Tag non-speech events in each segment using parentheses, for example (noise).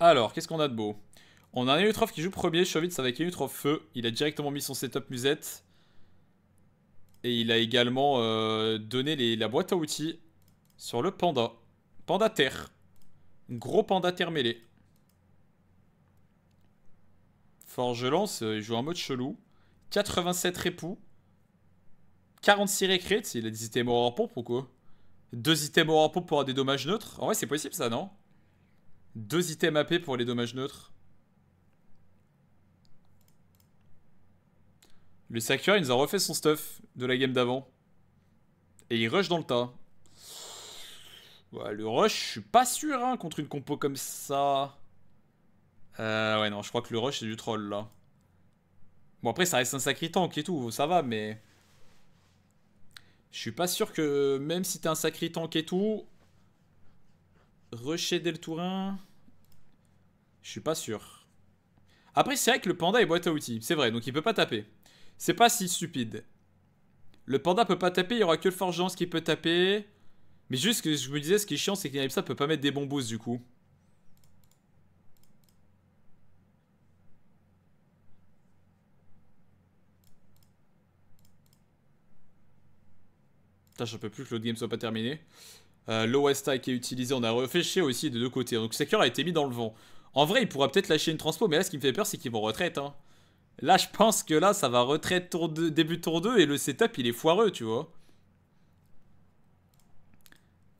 Alors, qu'est-ce qu'on a de beau On a un Elutrof qui joue premier, Chovitz avec Elutrof Feu. Il a directement mis son setup musette. Et il a également euh, donné la boîte à outils sur le panda. Panda terre. Gros panda terre mêlé. Forge lance, euh, il joue un mode chelou. 87 répoux. 46 récré, il a des items hors pompe ou quoi Deux items hors pompe pour avoir des dommages neutres. En vrai, c'est possible ça, non deux items AP pour les dommages neutres. Le Sakura, il nous a refait son stuff de la game d'avant. Et il rush dans le tas. le rush, je suis pas sûr hein, contre une compo comme ça. Euh, ouais, non, je crois que le rush, c'est du troll, là. Bon, après, ça reste un sacré tank et tout, ça va, mais... Je suis pas sûr que, même si t'es un sacré tank et tout... Rusher Deltourin... Je suis pas sûr. Après, c'est vrai que le panda est boîte à outils. C'est vrai, donc il peut pas taper. C'est pas si stupide. Le panda peut pas taper, il y aura que le forgeance qui peut taper. Mais juste que je me disais, ce qui est chiant, c'est ça peut pas mettre des bons du coup. Putain, j'en peux plus que l'autre game soit pas terminé. Euh, qui est utilisé, on a refait aussi de deux côtés. Donc Secure a été mis dans le vent. En vrai, il pourra peut-être lâcher une transpo, mais là, ce qui me fait peur, c'est qu'ils vont retraite. Hein. Là, je pense que là, ça va retraite tour début tour 2 et le setup, il est foireux, tu vois.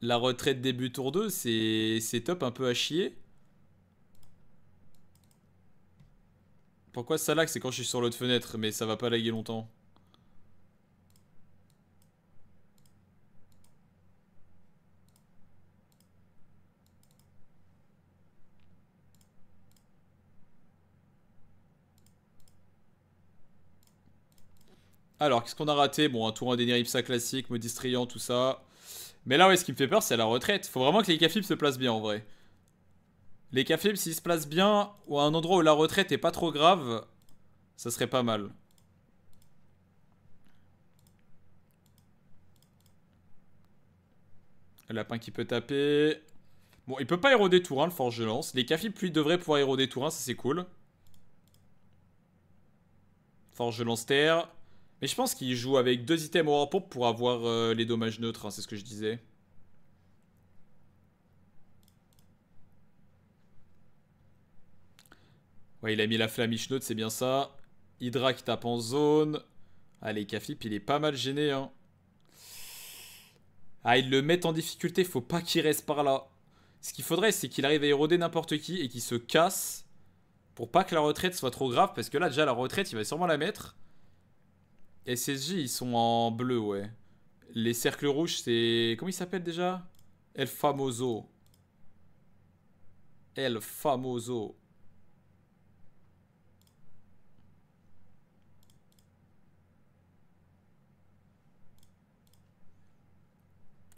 La retraite début tour 2, c'est setup un peu à chier. Pourquoi ça lag C'est quand je suis sur l'autre fenêtre, mais ça va pas laguer longtemps. Alors, qu'est-ce qu'on a raté Bon, un tour en ça classique, distrayant tout ça. Mais là, ouais, ce qui me fait peur, c'est la retraite. Faut vraiment que les cafés se placent bien, en vrai. Les Kafib, s'ils se placent bien, ou à un endroit où la retraite est pas trop grave, ça serait pas mal. Le lapin qui peut taper. Bon, il peut pas éroder tour 1, le forge lance. Les Kafib, lui, devraient pouvoir éroder tour 1, ça c'est cool. Forge de lance terre. Mais je pense qu'il joue avec deux items au rapport pour avoir euh, les dommages neutres, hein, c'est ce que je disais. Ouais, il a mis la flamiche neutre, c'est bien ça. Hydra qui tape en zone. Allez, Kaflip, il est pas mal gêné. Hein. Ah, ils le mettent en difficulté, faut pas qu'il reste par là. Ce qu'il faudrait, c'est qu'il arrive à éroder n'importe qui et qu'il se casse pour pas que la retraite soit trop grave, parce que là, déjà, la retraite, il va sûrement la mettre. SSJ, ils sont en bleu, ouais. Les cercles rouges, c'est... Comment ils s'appellent déjà El Famoso. El Famoso.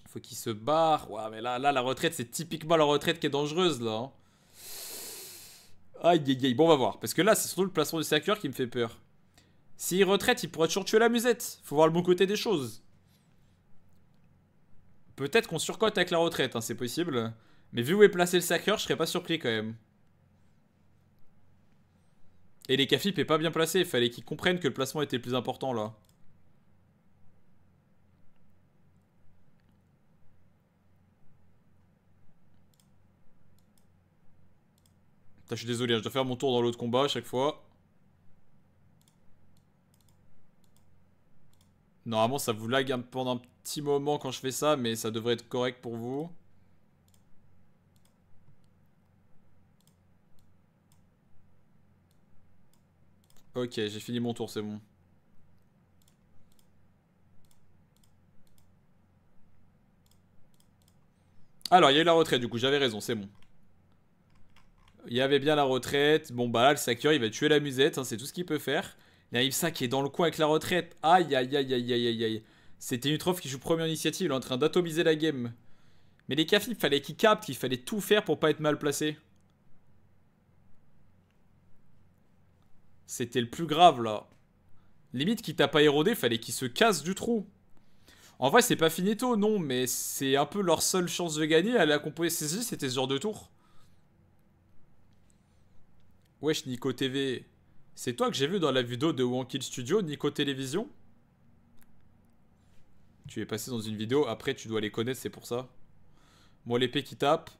Faut qu'il se barre. Ouais, mais là, là, la retraite, c'est typiquement la retraite qui est dangereuse, là. Hein. Aïe, aïe, aïe. Bon, on va voir. Parce que là, c'est surtout le placement du secteur qui me fait peur. S'il retraite, il pourrait toujours tuer la musette. Faut voir le bon côté des choses. Peut-être qu'on surcote avec la retraite, hein, c'est possible. Mais vu où est placé le sacreur, je serais pas surpris quand même. Et les cafip est pas bien placé, il fallait qu'ils comprennent que le placement était le plus important là. Putain, je suis désolé, hein, je dois faire mon tour dans l'autre combat à chaque fois. Normalement, ça vous lag pendant un petit moment quand je fais ça, mais ça devrait être correct pour vous. Ok, j'ai fini mon tour, c'est bon. Alors, il y a eu la retraite, du coup, j'avais raison, c'est bon. Il y avait bien la retraite. Bon, bah là, le Sakur, il va tuer la musette, hein, c'est tout ce qu'il peut faire. Il y qui est dans le coin avec la retraite. Aïe, aïe, aïe, aïe, aïe, aïe. aïe, C'était trophée qui joue première initiative. Il est en train d'atomiser la game. Mais les cafés, il fallait qu'ils captent, il fallait tout faire pour pas être mal placé. C'était le plus grave, là. Limite, qu'il t'a pas érodé, fallait qu'ils se casse du trou. En vrai, c'est pas finito, non, mais c'est un peu leur seule chance de gagner. À la ses saisie, c'était ce genre de tour. Wesh, Nico TV. C'est toi que j'ai vu dans la vidéo de Kill Studio, Nico Télévision Tu es passé dans une vidéo, après tu dois les connaître, c'est pour ça. Moi, l'épée qui tape.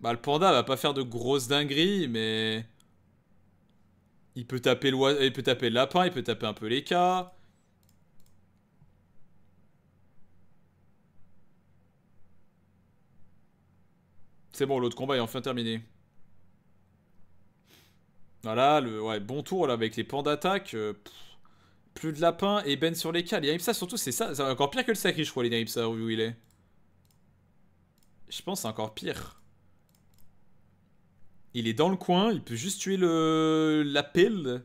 Bah, le panda va pas faire de grosses dingueries, mais... Il peut taper il peut taper le lapin, il peut taper un peu les cas. C'est bon, l'autre combat est enfin terminé. Voilà, le ouais, bon tour là avec les pans d'attaque. Euh, plus de lapin et Ben sur les cas. Les surtout, c'est ça. C'est encore pire que le Sacri, je crois, les où il est. Je pense c'est encore pire. Il est dans le coin, il peut juste tuer le. la pelle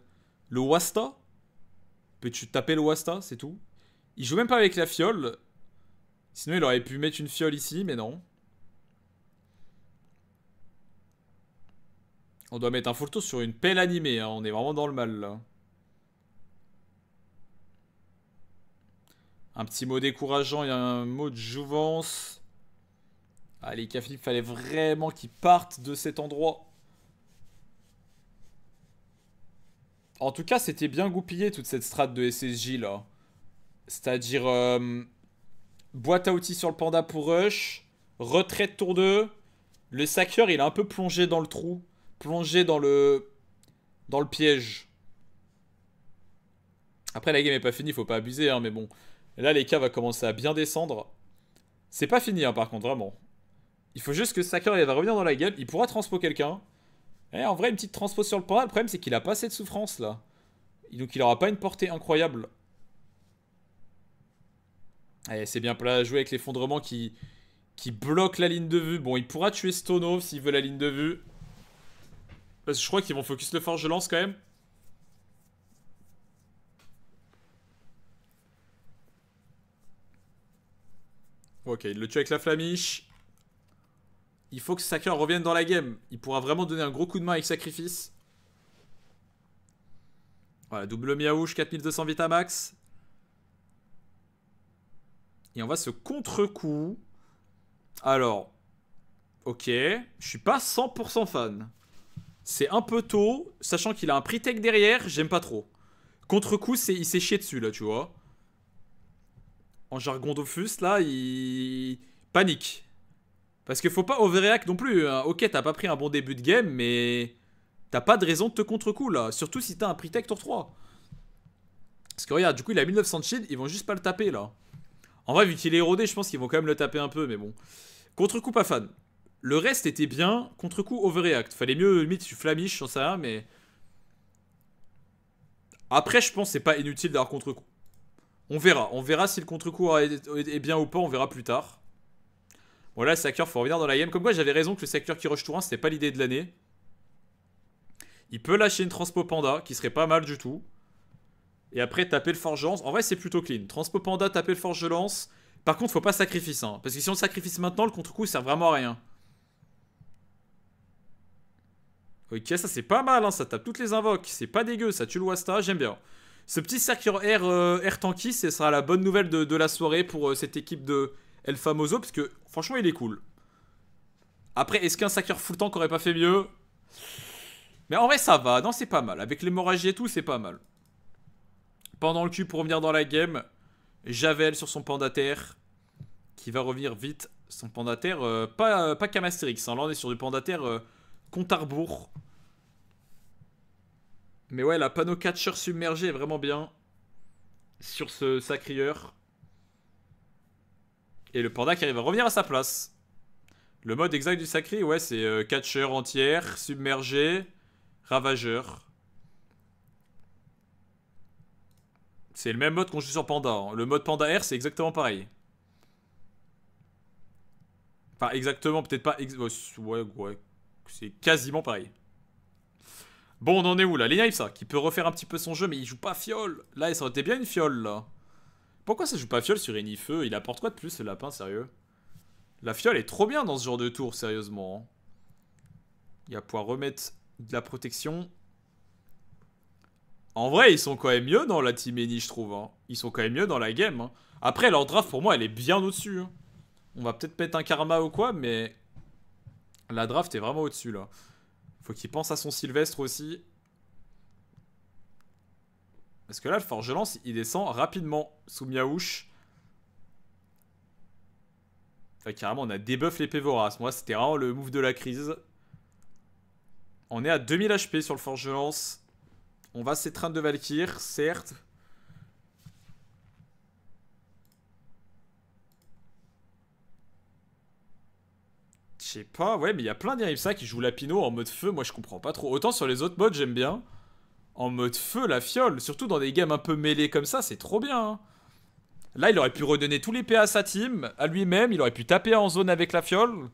le Wasta. Peux-tu taper le Wasta, c'est tout. Il joue même pas avec la fiole. Sinon, il aurait pu mettre une fiole ici, mais non. On doit mettre un photo sur une pelle animée, hein. on est vraiment dans le mal là. Un petit mot décourageant, il un mot de jouvence. Allez, Kaflip, il fallait vraiment qu'il parte de cet endroit. En tout cas, c'était bien goupillé toute cette strate de SSJ là. C'est-à-dire euh, boîte à outils sur le panda pour rush, retraite tour 2. Le sacur il a un peu plongé dans le trou plonger dans le, dans le piège. Après, la game est pas finie, faut pas abuser, hein, mais bon. Là, les cas va commencer à bien descendre. C'est pas fini, hein, par contre, vraiment. Il faut juste que Sakura il va revenir dans la game. Il pourra transpo quelqu'un. et eh, en vrai, une petite transpo sur le point. Le problème, c'est qu'il a pas assez de souffrance, là. Donc, il aura pas une portée incroyable. Et eh, c'est bien plat à jouer avec l'effondrement qui, qui bloque la ligne de vue. Bon, il pourra tuer Stono s'il veut la ligne de vue. Parce que je crois qu'ils vont focus le forge de lance quand même. Ok, il le tue avec la flamiche. Il faut que Saker revienne dans la game. Il pourra vraiment donner un gros coup de main avec sacrifice. Voilà, double miaouche, 4200 vita max Et on va se contre-coup. Alors, ok, je suis pas 100% fan. C'est un peu tôt, sachant qu'il a un pre-tech derrière, j'aime pas trop. Contre-coup, il s'est chié dessus, là, tu vois. En jargon dofus, là, il... Panique. Parce qu'il faut pas overreact non plus. Hein. Ok, t'as pas pris un bon début de game, mais... T'as pas de raison de te contre-coup, là. Surtout si t'as un pre-tech tour 3. Parce que regarde, du coup, il a 1900 de shield, ils vont juste pas le taper, là. En vrai, vu qu'il est érodé, je pense qu'ils vont quand même le taper un peu, mais bon. Contre-coup, pas fan. Le reste était bien, contre-coup overreact. Fallait mieux, limite, tu flamiches, ça sais mais... Après, je pense c'est pas inutile d'avoir contre-coup. On verra. On verra si le contre-coup est bien ou pas, on verra plus tard. Voilà, là, le faut revenir dans la game. Comme quoi, j'avais raison que le secteur qui rush tour 1, c'était pas l'idée de l'année. Il peut lâcher une Transpo Panda, qui serait pas mal du tout. Et après, taper le Forge En vrai, c'est plutôt clean. Transpo Panda, taper le Forge Lance. Par contre, faut pas sacrifice. Hein. parce que si on le sacrifice maintenant, le contre-coup, il sert vraiment à rien. Ok, ça c'est pas mal, hein, ça tape toutes les invoques. C'est pas dégueu, ça tue le Wasta, j'aime bien. Ce petit cercle air, euh, air tanky, ça sera la bonne nouvelle de, la soirée pour euh, cette équipe de El Famoso, parce que franchement, il est cool. Après, est-ce qu'un sacreur full tank aurait pas fait mieux Mais en vrai, ça va, non, c'est pas mal. Avec l'hémorragie et tout, c'est pas mal. Pendant le cul pour revenir dans la game, Javel sur son Pandater, qui va revenir vite. Son Pandater, euh, pas, pas Camastérix, hein. là on est sur du pandataire compte à Mais ouais, la panneau catcher Submergé est vraiment bien sur ce sacrieur. Et le panda qui arrive à revenir à sa place. Le mode exact du sacré ouais, c'est euh, catcher entière, submergé, ravageur. C'est le même mode qu'on joue sur Panda. Hein. Le mode Panda air c'est exactement pareil. Enfin, exactement, peut-être pas... Ex ouais, ouais, c'est quasiment pareil. Bon, on en est où là Les ça, qui peut refaire un petit peu son jeu, mais il joue pas fiole. Là, ça aurait été bien une fiole là. Pourquoi ça joue pas fiole sur Enifeu Il apporte quoi de plus ce lapin, sérieux La fiole est trop bien dans ce genre de tour, sérieusement. Hein. Il a pouvoir remettre de la protection. En vrai, ils sont quand même mieux dans la team Eni, je trouve. Hein. Ils sont quand même mieux dans la game. Hein. Après, leur draft, pour moi, elle est bien au-dessus. On va peut-être mettre un karma ou quoi, mais la draft est vraiment au-dessus là. Faut qu'il pense à son Sylvestre aussi. Parce que là, le lance, il descend rapidement sous Miaouche. Enfin, carrément, on a débuff les Pévoras. Moi, c'était vraiment le move de la crise. On est à 2000 HP sur le Forgelance. On va s'étreindre de Valkyr, certes. Je sais pas, ouais, mais il y a plein ça qui jouent Lapino en mode feu, moi je comprends pas trop. Autant sur les autres modes, j'aime bien. En mode feu, la fiole, surtout dans des games un peu mêlés comme ça, c'est trop bien. Hein. Là, il aurait pu redonner tous les PA à sa team, à lui-même, il aurait pu taper en zone avec la fiole.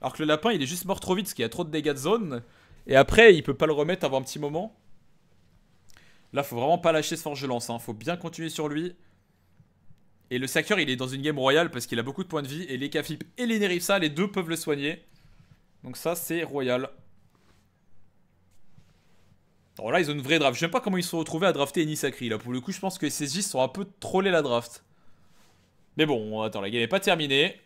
Alors que le lapin, il est juste mort trop vite parce qu'il y a trop de dégâts de zone. Et après, il peut pas le remettre avant un petit moment. Là, faut vraiment pas lâcher ce forge lance, hein. faut bien continuer sur lui. Et le Sacker, il est dans une game royale parce qu'il a beaucoup de points de vie. Et les KFIP et les Nerifsa, les deux peuvent le soigner. Donc ça, c'est royal. Alors là, ils ont une vraie draft. Je pas comment ils se sont retrouvés à drafter Sakri. Là, pour le coup, je pense que les sont un peu trollés la draft. Mais bon, attends, la game n'est pas terminée.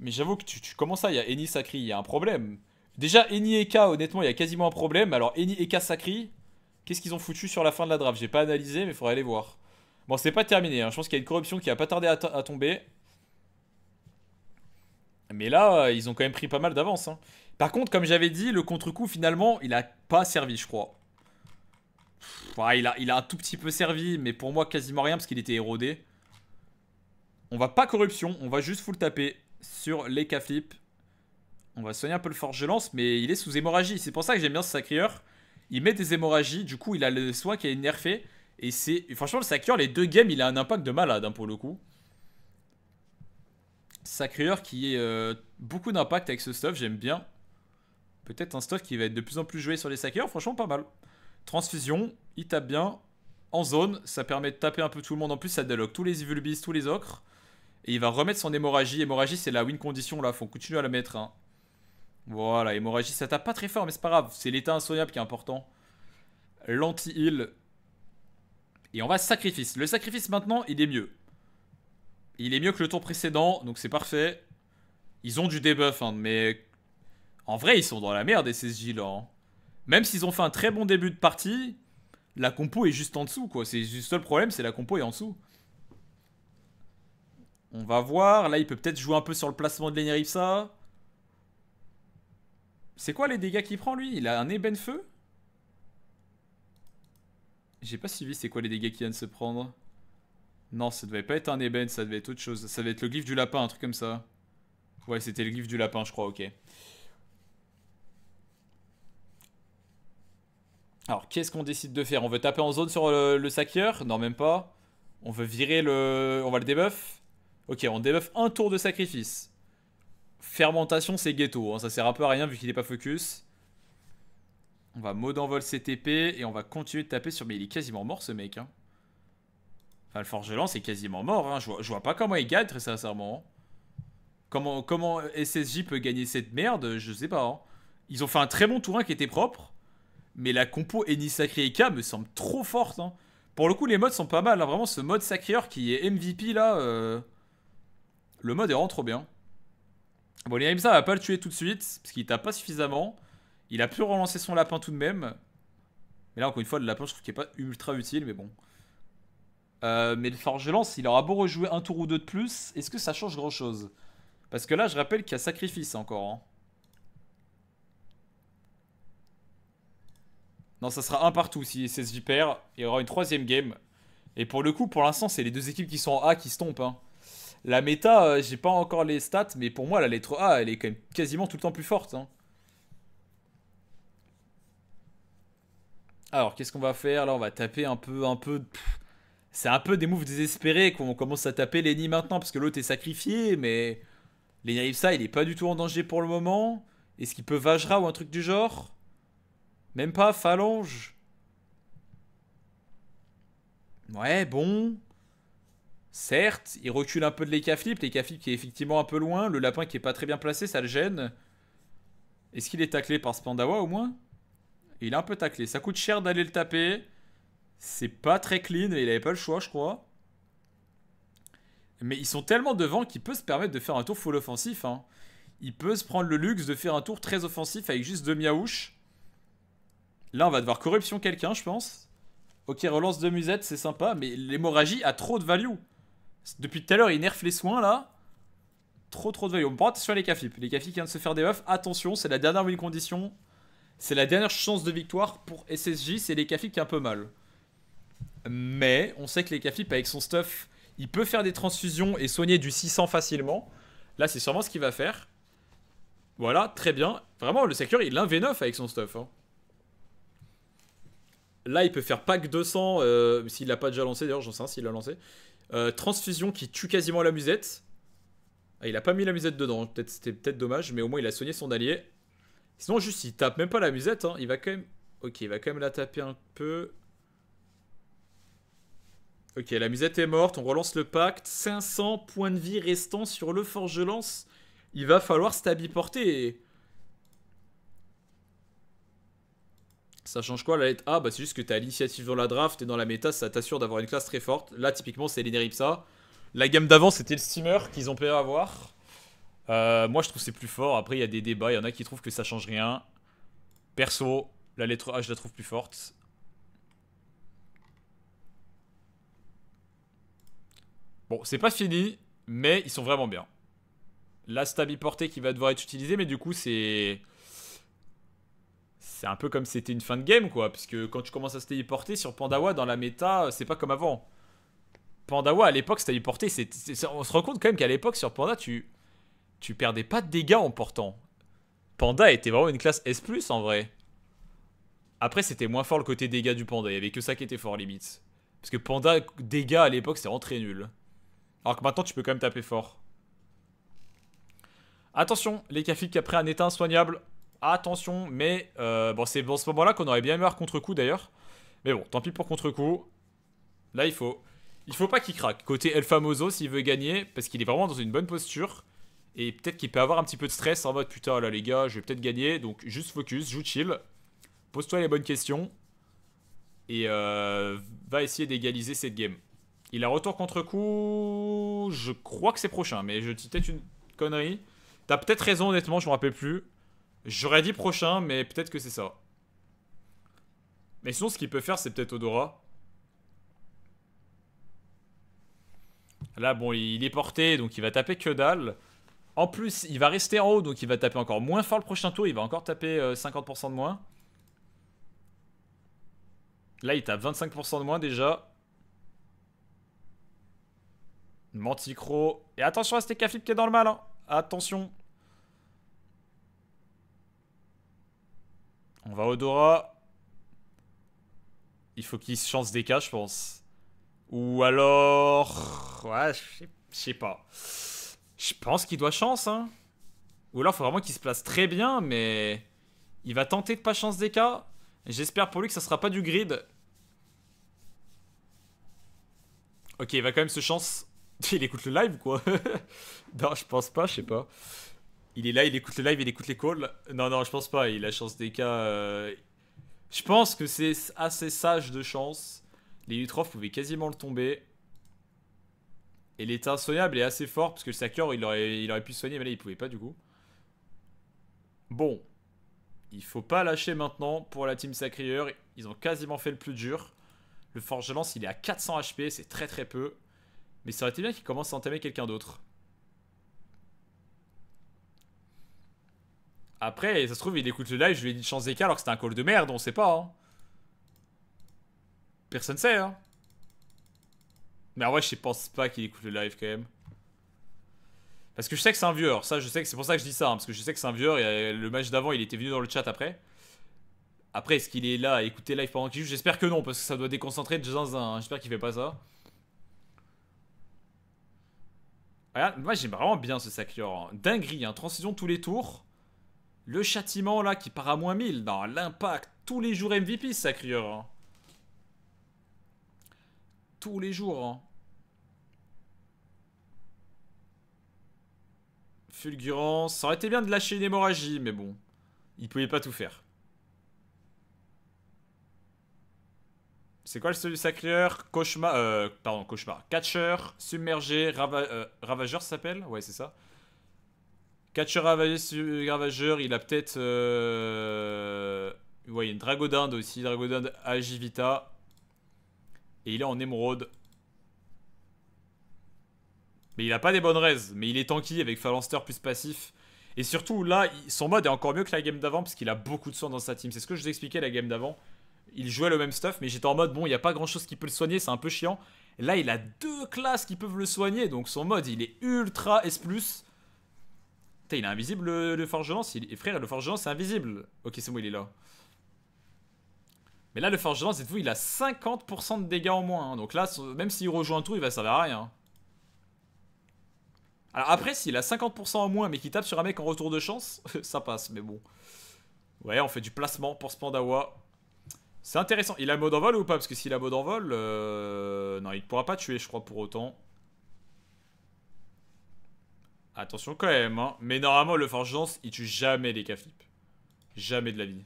Mais j'avoue que tu, commences ça, il y a Eni Sakri, il y a un problème. Déjà, Eni Eka, honnêtement, il y a quasiment un problème. Alors, Eni Eka Sakri, Qu'est-ce qu'ils ont foutu sur la fin de la draft J'ai pas analysé, mais il faudrait aller voir. Bon, c'est pas terminé. Hein. Je pense qu'il y a une corruption qui a pas tardé à, tomber. Mais là, euh, ils ont quand même pris pas mal d'avance. Hein. Par contre, comme j'avais dit, le contre-coup, finalement, il a pas servi, je crois. il, a, il a un tout petit peu servi, mais pour moi, quasiment rien, parce qu'il était érodé. On va pas corruption, on va juste full taper sur les K-Flip. On va soigner un peu le forge lance, mais il est sous hémorragie. C'est pour ça que j'aime bien ce sacrieur il met des hémorragies, du coup il a le soin qui est nerfé. Et c'est. Franchement, le Sacrieur, les deux games, il a un impact de malade hein, pour le coup. Sacrieur qui est euh, beaucoup d'impact avec ce stuff, j'aime bien. Peut-être un stuff qui va être de plus en plus joué sur les Sacrieurs, franchement pas mal. Transfusion, il tape bien. En zone, ça permet de taper un peu tout le monde. En plus, ça déloque tous les Evil tous les Ocres. Et il va remettre son hémorragie. Hémorragie, c'est la win condition là, faut continuer à la mettre. Hein. Voilà, hémorragie, ça tape pas très fort, mais c'est pas grave. C'est l'état insoniable qui est important. L'anti-heal. Et on va sacrifice. Le sacrifice maintenant, il est mieux. Il est mieux que le tour précédent, donc c'est parfait. Ils ont du debuff, hein, mais... En vrai, ils sont dans la merde, et' là. Hein. Même s'ils ont fait un très bon début de partie, la compo est juste en dessous, quoi. C'est le seul problème, c'est la compo est en dessous. On va voir. Là, il peut peut-être jouer un peu sur le placement de ça. C'est quoi les dégâts qu'il prend lui Il a un ébène feu J'ai pas suivi c'est quoi les dégâts qu'il vient de se prendre. Non, ça devait pas être un ébène, ça devait être autre chose. Ça devait être le glyphe du lapin, un truc comme ça. Ouais, c'était le glyphe du lapin, je crois, ok. Alors, qu'est-ce qu'on décide de faire On veut taper en zone sur euh, le, le Non, même pas. On veut virer le... On va le debuff Ok, on debuff un tour de sacrifice. Fermentation, c'est ghetto. Hein. Ça sert un peu à rien vu qu'il n'est pas focus. On va mode envol CTP et on va continuer de taper sur... Mais il est quasiment mort ce mec. Hein. Enfin, le lance c'est quasiment mort. Hein. Je, vois, pas comment il gagne très sincèrement. Comment, comment SSJ peut gagner cette merde, je sais pas. Ils ont fait un très bon tour 1 qui était propre. Mais la compo Eni me semble trop forte. Pour le coup, les modes sont pas mal. Vraiment, ce mode sacrieur qui est MVP là. Euh, le mode est vraiment trop bien. Bon, ça va pas le tuer tout de suite, parce qu'il tape pas suffisamment. Il a pu relancer son lapin tout de même. Mais là, encore une fois, le lapin, je trouve qu'il est pas ultra utile, mais bon. Euh, mais le Forgelance, il aura beau rejouer un tour ou deux de plus, est-ce que ça change grand-chose Parce que là, je rappelle qu'il y a sacrifice encore. Hein. Non, ça sera un partout si c'est ce vipère. Il y aura une troisième game. Et pour le coup, pour l'instant, c'est les deux équipes qui sont en A qui se tombent. Hein. La méta, euh, j'ai pas encore les stats, mais pour moi, la lettre A, elle est quand même quasiment tout le temps plus forte. Hein. Alors, qu'est-ce qu'on va faire Là, on va taper un peu, un peu... C'est un peu des moves désespérés qu'on commence à taper Lenny maintenant, parce que l'autre est sacrifié, mais... Lenny ça, il est pas du tout en danger pour le moment. Est-ce qu'il peut Vajra ou un truc du genre Même pas, phalange. Ouais, bon. Certes, il recule un peu de l'Ecaflip, l'Ecaflip qui est effectivement un peu loin, le lapin qui est pas très bien placé, ça le gêne. Est-ce qu'il est taclé par Spandawa au moins Il est un peu taclé, ça coûte cher d'aller le taper. C'est pas très clean, il avait pas le choix je crois. Mais ils sont tellement devant qu'il peut se permettre de faire un tour full offensif. Hein. Il peut se prendre le luxe de faire un tour très offensif avec juste deux miaouches. Là on va devoir corruption quelqu'un je pense. Ok relance de musette c'est sympa, mais l'hémorragie a trop de value. Depuis tout à l'heure, il nerf les soins là. Trop trop de On prend attention à les Kafip. Les cafipes qui viennent de se faire des buffs. Attention, c'est la dernière win condition. C'est la dernière chance de victoire pour SSJ. C'est les cafipes qui est un peu mal. Mais on sait que les cafés avec son stuff, il peut faire des transfusions et soigner du 600 facilement. Là, c'est sûrement ce qu'il va faire. Voilà, très bien. Vraiment, le secteur, il a un V9 avec son stuff. Hein. Là, il peut faire pack 200. Euh, s'il l'a pas déjà lancé, d'ailleurs, j'en sais s'il l'a lancé. Euh, transfusion qui tue quasiment la musette. Ah, il a pas mis la musette dedans, hein. c'était peut-être dommage, mais au moins il a soigné son allié. Sinon, juste, il tape même pas la musette, hein. il va quand même... Ok, il va quand même la taper un peu. Ok, la musette est morte, on relance le pacte. 500 points de vie restants sur le forge-lance. Il va falloir stabiporter. Ça change quoi la lettre A Bah c'est juste que t'as l'initiative dans la draft et dans la méta, ça t'assure d'avoir une classe très forte. Là typiquement c'est l'Ineripsa. La gamme d'avant c'était le Steamer qu'ils ont payé à avoir. Euh, moi je trouve c'est plus fort, après il y a des débats, il y en a qui trouvent que ça change rien. Perso, la lettre A je la trouve plus forte. Bon, c'est pas fini, mais ils sont vraiment bien. La stabilité portée qui va devoir être utilisée, mais du coup c'est c'est un peu comme si c'était une fin de game, quoi. Parce que quand tu commences à se téléporter sur Pandawa dans la méta, euh, c'est pas comme avant. Pandawa à l'époque, se téléporter, on se rend compte quand même qu'à l'époque sur Panda, tu, tu perdais pas de dégâts en portant. Panda était vraiment une classe S, en vrai. Après, c'était moins fort le côté dégâts du Panda. Il y avait que ça qui était fort, limite. Parce que Panda, dégâts à l'époque, c'est rentré nul. Alors que maintenant, tu peux quand même taper fort. Attention, les Kafik après un état insoignable. Attention, mais euh, bon, c'est dans ce moment-là qu'on aurait bien meilleur contre-coup d'ailleurs. Mais bon, tant pis pour contre-coup. Là, il faut, il faut pas qu'il craque. Côté El Famoso, s'il veut gagner, parce qu'il est vraiment dans une bonne posture. Et peut-être qu'il peut avoir un petit peu de stress en mode putain, là les gars, je vais peut-être gagner. Donc juste focus, joue chill. Pose-toi les bonnes questions. Et euh, va essayer d'égaliser cette game. Il a retour contre-coup. Je crois que c'est prochain, mais je dis peut-être une connerie. T'as peut-être raison, honnêtement, je me rappelle plus. J'aurais dit prochain, mais peut-être que c'est ça. Mais sinon, ce qu'il peut faire, c'est peut-être Odora. Là, bon, il est porté, donc il va taper que dalle. En plus, il va rester en haut, donc il va taper encore moins fort le prochain tour. Il va encore taper 50% euh, de moins. Là, il tape 25% de moins déjà. Manticro. Et attention à ce flip qui est dans le mal. Hein. Attention. On va Odora. Il faut qu'il se chance des cas, je pense. Ou alors... Ouais, je sais pas. Je pense qu'il doit chance, hein. Ou alors, il faut vraiment qu'il se place très bien, mais... Il va tenter de pas chance des cas. J'espère pour lui que ça sera pas du grid. Ok, il va quand même se chance. (laughs) Il écoute le live, quoi. (laughs) non, je pense pas, je sais pas. Il est là, il écoute le live, il écoute les calls. Non, non, je pense pas. Il a chance des cas. Euh, je pense que c'est assez sage de chance. Les Utrof pouvaient quasiment le tomber. Et l'état soignable est assez fort parce que le Sakur il aurait, il aurait pu soigner, mais là il pouvait pas du coup. Bon, il faut pas lâcher maintenant pour la team Sacrieur. Ils ont quasiment fait le plus dur. Le Forge Lance il est à 400 HP, c'est très très peu. Mais ça aurait été bien qu'il commence à entamer quelqu'un d'autre. Après, ça se trouve, il écoute le live, je lui ai dit de chance cas alors que c'était un call de merde, on sait pas. Hein. Personne sait, hein. Mais en vrai, je pense pas qu'il écoute le live quand même. Parce que je sais que c'est un viewer, ça je sais que c'est pour ça que je dis ça, hein, parce que je sais que c'est un viewer, et, euh, le match d'avant il était venu dans le chat après. Après, est-ce qu'il est là à écouter live pendant qu'il joue J'espère que non, parce que ça doit déconcentrer de zinzin, hein. j'espère qu'il fait pas ça. moi j'aime vraiment bien ce sac hein. dinguerie, transition tous les tours. Le châtiment là qui part à moins 1000. dans l'impact. Tous les jours MVP, Sacrieur. Hein. Tous les jours. Hein. Fulgurance. Ça aurait été bien de lâcher une hémorragie, mais bon. Il pouvait pas tout faire. C'est quoi le celui sacrieur Cauchemar. Euh, pardon, cauchemar. Catcher, submergé, euh, ravageur s'appelle Ouais, c'est ça. Catcher ravageur, il a peut-être... Euh, une Dragodinde aussi. Dragodinde Agivita. Et il est en émeraude. Mais il a pas des bonnes raises. Mais il est tanky avec Phalanster plus passif. Et surtout, là, son mode est encore mieux que la game d'avant parce qu'il a beaucoup de soins dans sa team. C'est ce que je vous expliquais la game d'avant. Il jouait le même stuff, mais j'étais en mode, bon, il n'y a pas grand chose qui peut le soigner, c'est un peu chiant. Là, il a deux classes qui peuvent le soigner, donc son mode, il est ultra S+ il est invisible le, forge de lance, Frère, le lance c'est invisible. Ok, c'est bon, il est là. Mais là, le forge c'est vous il a 50% de dégâts en moins. Hein. Donc là, même s'il rejoint un tour, il va servir à rien. Alors après, s'il a 50% en moins, mais qu'il tape sur un mec en retour de chance, (laughs) ça passe, mais bon. Ouais, on fait du placement pour ce Pandawa. C'est intéressant. Il a le mode vol ou pas Parce que s'il a mode envol, euh... non, il ne pourra pas tuer, je crois, pour autant. Attention quand même, hein. Mais normalement, le Forgeance, il tue jamais les k Jamais de la vie.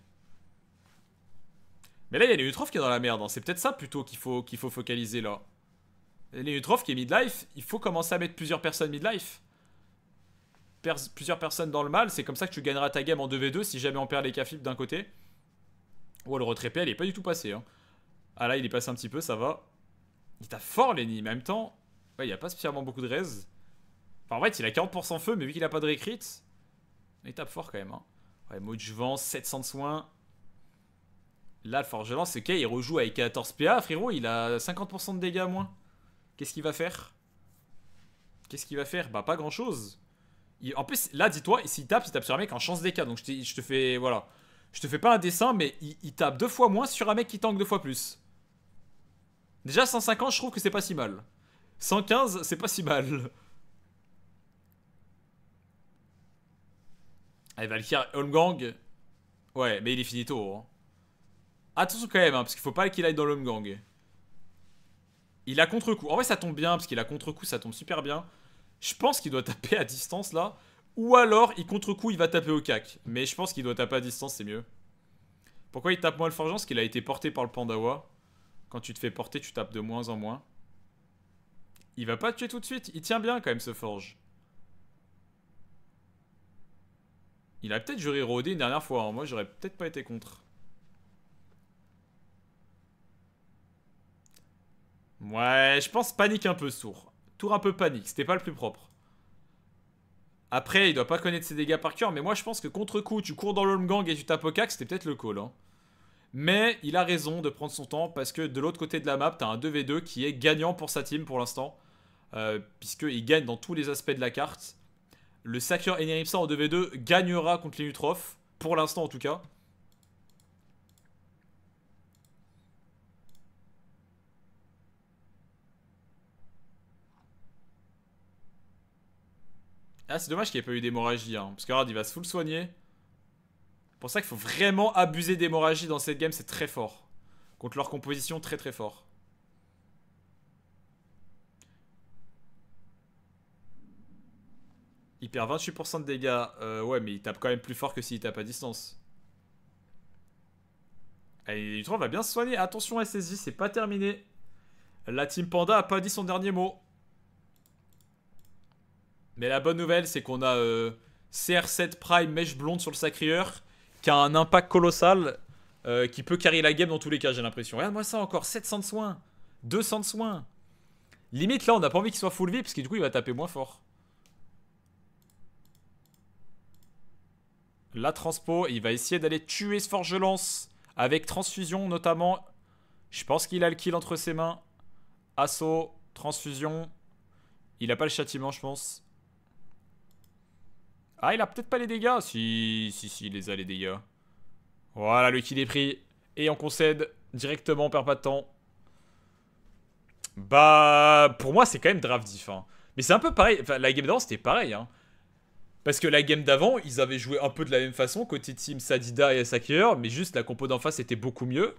Mais là, il y a les qui est dans la merde. Hein. C'est peut-être ça plutôt qu'il faut, qu'il faut focaliser là. Les qui est midlife, il faut commencer à mettre plusieurs personnes midlife. plusieurs personnes dans le mal, c'est comme ça que tu gagneras ta game en 2v2 si jamais on perd les k d'un côté. Oh, le retraité, elle est pas du tout passé. Hein. Ah là, il est passé un petit peu, ça va. Il t'a fort, Lenny, mais en même temps, il y a pas spécialement beaucoup de raise en fait, il a 40% feu, mais vu qu'il a pas de récrit, il tape fort quand même. Hein. Ouais, 700 de soins. Là, le forgeron, c'est il rejoue avec 14 PA, frérot, il a 50% de dégâts moins. Qu'est-ce qu'il va faire Qu'est-ce qu'il va faire Bah, pas grand-chose. En plus, là, dis-toi, s'il tape, il tape sur un mec en chance cas Donc, je, te fais. Voilà. Je te fais pas un dessin, mais il, il tape deux fois moins sur un mec qui tank deux fois plus. Déjà, 150, je trouve que c'est pas si mal. 115, c'est pas si mal. Allez, home gang Ouais, mais il est finito. Hein. Attention quand même, hein, parce qu'il faut pas qu'il aille dans gang Il a contre-coup. En vrai, ça tombe bien, parce qu'il a contre-coup, ça tombe super bien. Je pense qu'il doit taper à distance, là. Ou alors, il contre-coup, il va taper au cac. Mais je pense qu'il doit taper à distance, c'est mieux. Pourquoi il tape moins le forgeant Parce qu'il a été porté par le pandawa. Quand tu te fais porter, tu tapes de moins en moins. Il va pas tuer tout de suite. Il tient bien, quand même, ce forge. Il a peut-être juré Rodé une dernière fois. Hein. Moi, j'aurais peut-être pas été contre. Ouais, je pense panique un peu sourd. Tour un peu panique, c'était pas le plus propre. Après, il doit pas connaître ses dégâts par cœur, mais moi je pense que contre-coup, tu cours dans l'homme gang et tu tapes au cac, c'était peut-être le call. Hein. Mais il a raison de prendre son temps parce que de l'autre côté de la map, t'as un 2v2 qui est gagnant pour sa team pour l'instant. Euh, Puisqu'il gagne dans tous les aspects de la carte. Le Saker Eneripsa en 2v2 gagnera contre les Nutrof. Pour l'instant en tout cas. Ah c'est dommage qu'il n'y ait pas eu d'hémorragie. Hein, parce que regarde il va se full soigner. C'est pour ça qu'il faut vraiment abuser d'hémorragie dans cette game. C'est très fort. Contre leur composition très très fort. Il perd 28% de dégâts. Euh, ouais, mais il tape quand même plus fort que s'il tape à distance. Et 3 va bien se soigner. Attention SSJ, c'est pas terminé. La Team Panda a pas dit son dernier mot. Mais la bonne nouvelle, c'est qu'on a euh, CR7 Prime Mèche Blonde sur le Sacrieur qui a un impact colossal euh, qui peut carry la game dans tous les cas, j'ai l'impression. Regarde-moi ça encore, 700 de soins, 200 de soins. Limite, là, on n'a pas envie qu'il soit full vie parce que du coup, il va taper moins fort. la transpo. Il va essayer d'aller tuer ce forgelance avec transfusion notamment. Je pense qu'il a le kill entre ses mains. Assaut, transfusion. Il a pas le châtiment, je pense. Ah, il a peut-être pas les dégâts. Si, si, si, il les a les dégâts. Voilà, le kill est pris. Et on concède directement, on perd pas de temps. Bah, pour moi, c'est quand même draft diff. Hein. Mais c'est un peu pareil. Enfin, la game d'avant, c'était pareil. Hein. Parce que la game d'avant, ils avaient joué un peu de la même façon, côté team Sadida et Asakir, mais juste la compo d'en face était beaucoup mieux.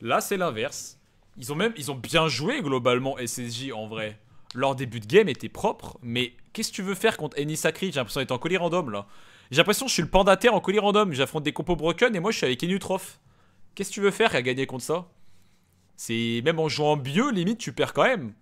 Là, c'est l'inverse. Ils ont même ils ont bien joué globalement SSJ en vrai. Leur début de game était propre, mais qu'est-ce que tu veux faire contre Eni sacri J'ai l'impression d'être en colis random là. J'ai l'impression que je suis le pandataire en colis random, j'affronte des compos broken et moi je suis avec Enutrof. Qu'est-ce que tu veux faire à gagner contre ça C'est même en jouant bio, limite tu perds quand même.